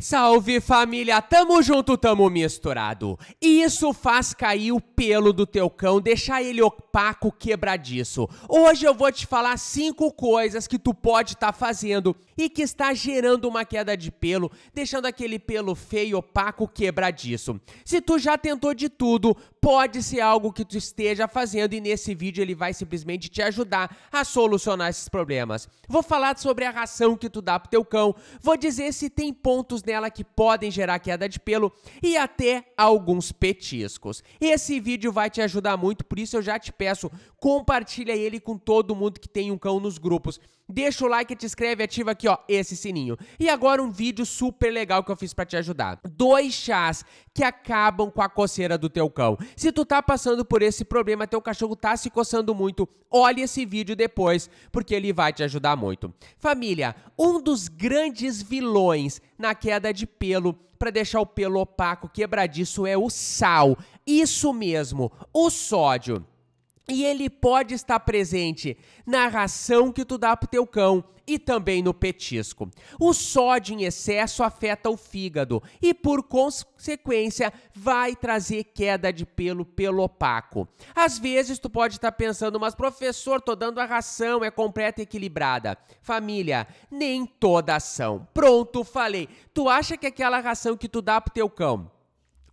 Salve família, tamo junto, tamo misturado. isso faz cair o pelo do teu cão, deixar ele opaco, quebradiço. Hoje eu vou te falar cinco coisas que tu pode estar tá fazendo e que está gerando uma queda de pelo, deixando aquele pelo feio, opaco, quebradiço. Se tu já tentou de tudo, pode ser algo que tu esteja fazendo e nesse vídeo ele vai simplesmente te ajudar a solucionar esses problemas. Vou falar sobre a ração que tu dá pro teu cão, vou dizer se tem pontos nela que podem gerar queda de pelo e até alguns petiscos. Esse vídeo vai te ajudar muito, por isso eu já te peço, compartilha ele com todo mundo que tem um cão nos grupos deixa o like, te inscreve, ativa aqui, ó, esse sininho. E agora um vídeo super legal que eu fiz para te ajudar. Dois chás que acabam com a coceira do teu cão. Se tu tá passando por esse problema, teu cachorro tá se coçando muito, olha esse vídeo depois, porque ele vai te ajudar muito. Família, um dos grandes vilões na queda de pelo para deixar o pelo opaco, quebradiço é o sal. Isso mesmo, o sódio. E ele pode estar presente na ração que tu dá pro teu cão e também no petisco. O sódio em excesso afeta o fígado e, por consequência, vai trazer queda de pelo pelo opaco. Às vezes tu pode estar pensando, mas professor, tô dando a ração, é completa e equilibrada. Família, nem toda ação. Pronto, falei. Tu acha que aquela ração que tu dá pro teu cão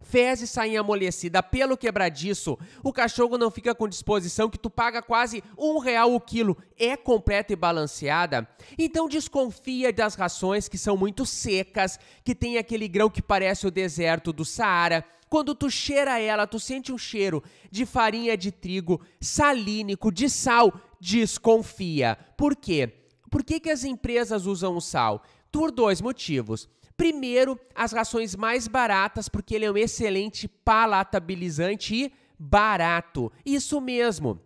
fezes saem amolecida, pelo quebradiço, o cachorro não fica com disposição que tu paga quase um real o quilo, é completa e balanceada, então desconfia das rações que são muito secas, que tem aquele grão que parece o deserto do Saara, quando tu cheira ela, tu sente um cheiro de farinha de trigo, salínico, de sal, desconfia. Por quê? Por que, que as empresas usam o sal? Por dois motivos. Primeiro, as rações mais baratas, porque ele é um excelente palatabilizante e barato. Isso mesmo.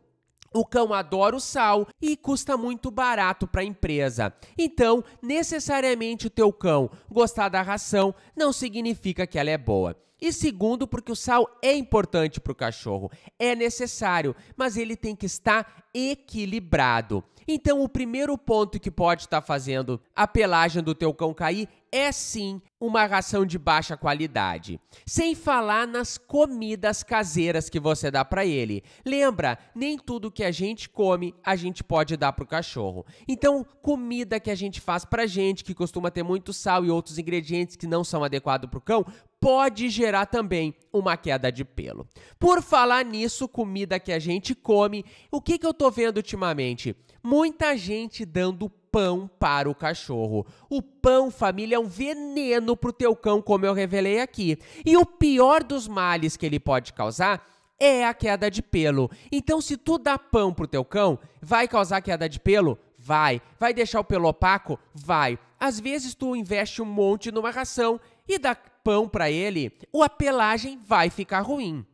O cão adora o sal e custa muito barato para a empresa. Então, necessariamente o teu cão gostar da ração não significa que ela é boa. E segundo, porque o sal é importante para o cachorro, é necessário, mas ele tem que estar equilibrado. Então, o primeiro ponto que pode estar tá fazendo a pelagem do teu cão cair é sim uma ração de baixa qualidade. Sem falar nas comidas caseiras que você dá para ele. Lembra, nem tudo que a gente come a gente pode dar para o cachorro. Então, comida que a gente faz para gente, que costuma ter muito sal e outros ingredientes que não são adequados para o cão, pode gerar também uma queda de pelo. Por falar nisso, comida que a gente come, o que, que eu tô vendo ultimamente? Muita gente dando pão para o cachorro. O pão, família, é um veneno pro teu cão, como eu revelei aqui. E o pior dos males que ele pode causar é a queda de pelo. Então, se tu dá pão pro teu cão, vai causar queda de pelo? Vai. Vai deixar o pelo opaco? Vai. Às vezes tu investe um monte numa ração e dá pão para ele, o apelagem vai ficar ruim.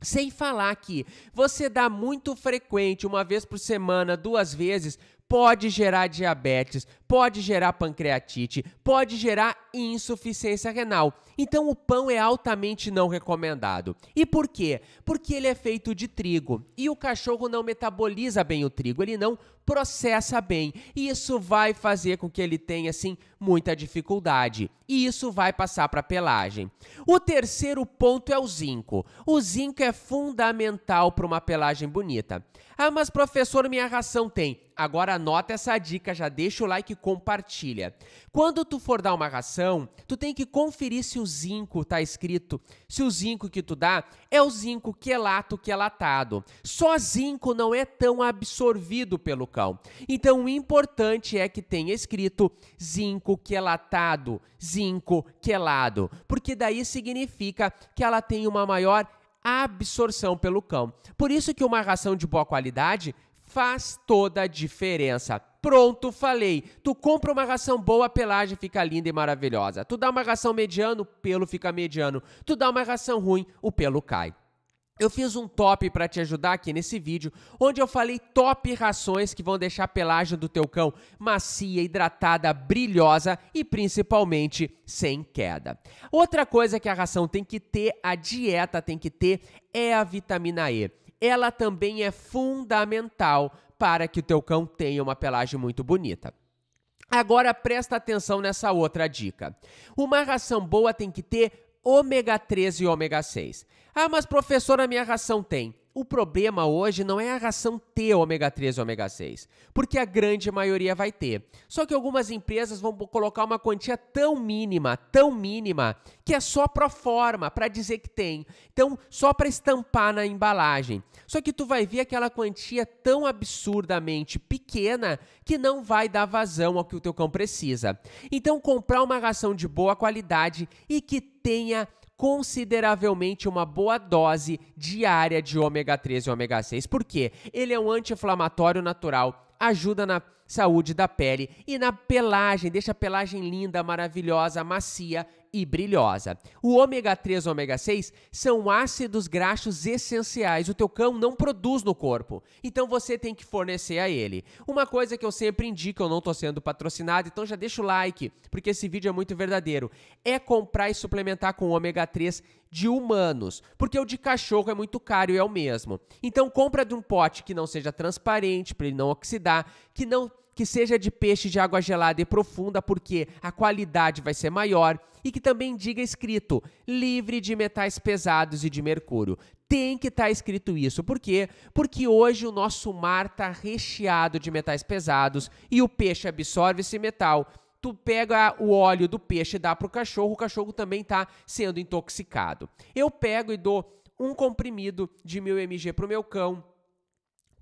Sem falar que você dá muito frequente, uma vez por semana, duas vezes, pode gerar diabetes, pode gerar pancreatite, pode gerar insuficiência renal. Então o pão é altamente não recomendado. E por quê? Porque ele é feito de trigo e o cachorro não metaboliza bem o trigo, ele não processa bem. E isso vai fazer com que ele tenha assim muita dificuldade. E isso vai passar para a pelagem. O terceiro ponto é o zinco. O zinco é fundamental para uma pelagem bonita. Ah, mas professor, minha ração tem Agora anota essa dica, já deixa o like e compartilha. Quando tu for dar uma ração, tu tem que conferir se o zinco tá escrito, se o zinco que tu dá é o zinco quelato quelatado. Só zinco não é tão absorvido pelo cão. Então o importante é que tenha escrito zinco quelatado, zinco quelado, porque daí significa que ela tem uma maior absorção pelo cão. Por isso que uma ração de boa qualidade faz toda a diferença. Pronto, falei. Tu compra uma ração boa, a pelagem fica linda e maravilhosa. Tu dá uma ração mediana, o pelo fica mediano. Tu dá uma ração ruim, o pelo cai. Eu fiz um top para te ajudar aqui nesse vídeo, onde eu falei top rações que vão deixar a pelagem do teu cão macia, hidratada, brilhosa e principalmente sem queda. Outra coisa que a ração tem que ter, a dieta tem que ter, é a vitamina E ela também é fundamental para que o teu cão tenha uma pelagem muito bonita. Agora presta atenção nessa outra dica. Uma ração boa tem que ter ômega 3 e ômega 6. Ah, mas professora, minha ração tem o problema hoje não é a ração ter ômega 3 e ômega 6, porque a grande maioria vai ter. Só que algumas empresas vão colocar uma quantia tão mínima, tão mínima, que é só pro forma, para dizer que tem. Então, só para estampar na embalagem. Só que tu vai ver aquela quantia tão absurdamente pequena que não vai dar vazão ao que o teu cão precisa. Então, comprar uma ração de boa qualidade e que tenha consideravelmente uma boa dose diária de ômega 3 e ômega 6. Por quê? Ele é um anti-inflamatório natural, ajuda na saúde da pele e na pelagem, deixa a pelagem linda, maravilhosa, macia e brilhosa. O ômega 3 e ômega 6 são ácidos graxos essenciais. O teu cão não produz no corpo. Então você tem que fornecer a ele. Uma coisa que eu sempre indico, eu não estou sendo patrocinado, então já deixa o like, porque esse vídeo é muito verdadeiro. É comprar e suplementar com ômega 3 de humanos, porque o de cachorro é muito caro e é o mesmo. Então compra de um pote que não seja transparente para ele não oxidar, que não que seja de peixe de água gelada e profunda, porque a qualidade vai ser maior, e que também diga escrito livre de metais pesados e de mercúrio. Tem que estar tá escrito isso, por quê? Porque hoje o nosso mar está recheado de metais pesados e o peixe absorve esse metal tu pega o óleo do peixe e dá para o cachorro, o cachorro também está sendo intoxicado. Eu pego e dou um comprimido de 1000 mg para o meu cão,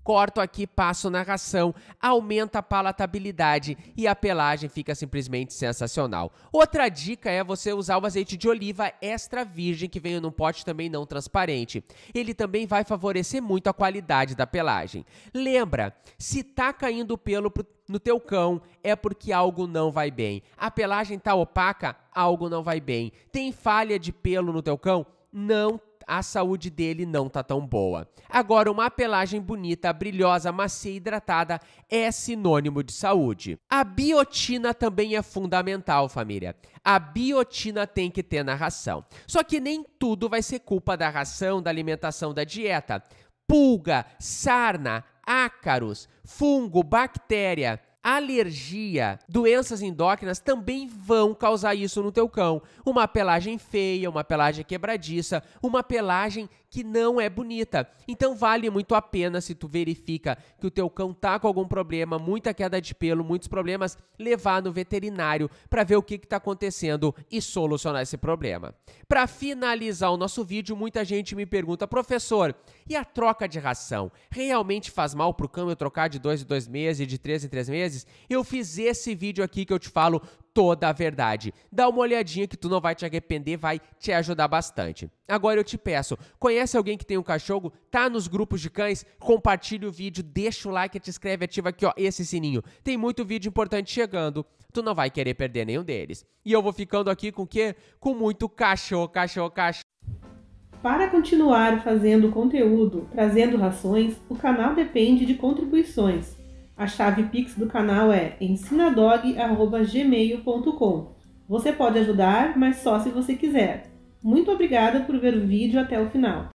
corto aqui, passo na ração, aumenta a palatabilidade e a pelagem fica simplesmente sensacional. Outra dica é você usar o azeite de oliva extra virgem que vem num pote também não transparente. Ele também vai favorecer muito a qualidade da pelagem. Lembra, se tá caindo pelo no teu cão é porque algo não vai bem. A pelagem tá opaca, algo não vai bem. Tem falha de pelo no teu cão? Não a saúde dele não tá tão boa. Agora, uma pelagem bonita, brilhosa, macia e hidratada é sinônimo de saúde. A biotina também é fundamental, família. A biotina tem que ter na ração. Só que nem tudo vai ser culpa da ração, da alimentação, da dieta. Pulga, sarna, ácaros, fungo, bactéria alergia, doenças endócrinas também vão causar isso no teu cão. Uma pelagem feia, uma pelagem quebradiça, uma pelagem que não é bonita. Então vale muito a pena se tu verifica que o teu cão tá com algum problema, muita queda de pelo, muitos problemas, levar no veterinário para ver o que está acontecendo e solucionar esse problema. Para finalizar o nosso vídeo, muita gente me pergunta, professor, e a troca de ração realmente faz mal pro cão eu trocar de dois em dois meses, de três em três meses? eu fiz esse vídeo aqui que eu te falo toda a verdade. Dá uma olhadinha que tu não vai te arrepender, vai te ajudar bastante. Agora eu te peço, conhece alguém que tem um cachorro? Tá nos grupos de cães? Compartilha o vídeo, deixa o like, te inscreve, ativa aqui ó, esse sininho. Tem muito vídeo importante chegando, tu não vai querer perder nenhum deles. E eu vou ficando aqui com o quê? Com muito cachorro, cachorro, cachorro. Para continuar fazendo conteúdo, trazendo rações, o canal depende de contribuições a chave Pix do canal é ensinadog.gmail.com. Você pode ajudar, mas só se você quiser. Muito obrigada por ver o vídeo até o final.